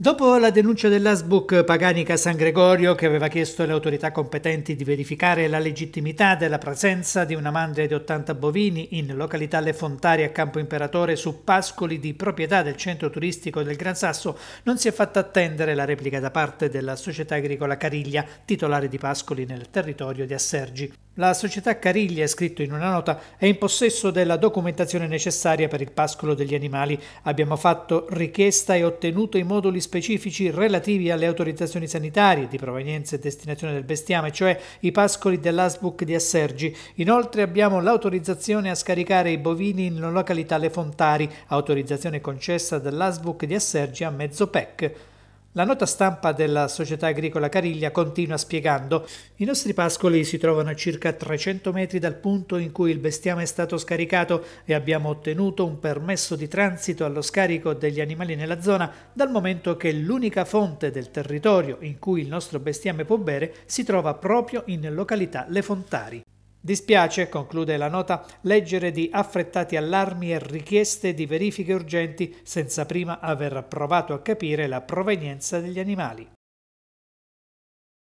Dopo la denuncia dell'Asbuk Paganica San Gregorio, che aveva chiesto alle autorità competenti di verificare la legittimità della presenza di una mandria di 80 bovini in località Le Fontari a Campo Imperatore su pascoli di proprietà del centro turistico del Gran Sasso, non si è fatta attendere la replica da parte della società agricola Cariglia, titolare di pascoli nel territorio di Assergi. La società Cariglia, è scritto in una nota, è in possesso della documentazione necessaria per il pascolo degli animali. Abbiamo fatto richiesta e ottenuto i moduli specifici relativi alle autorizzazioni sanitarie di provenienza e destinazione del bestiame, cioè i pascoli dell'Asbuc di Assergi. Inoltre abbiamo l'autorizzazione a scaricare i bovini in località Le Fontari, autorizzazione concessa dall'Asbuc di Assergi a mezzo PEC. La nota stampa della Società Agricola Cariglia continua spiegando «I nostri pascoli si trovano a circa 300 metri dal punto in cui il bestiame è stato scaricato e abbiamo ottenuto un permesso di transito allo scarico degli animali nella zona dal momento che l'unica fonte del territorio in cui il nostro bestiame può bere si trova proprio in località Le Fontari. Dispiace, conclude la nota, leggere di affrettati allarmi e richieste di verifiche urgenti senza prima aver provato a capire la provenienza degli animali.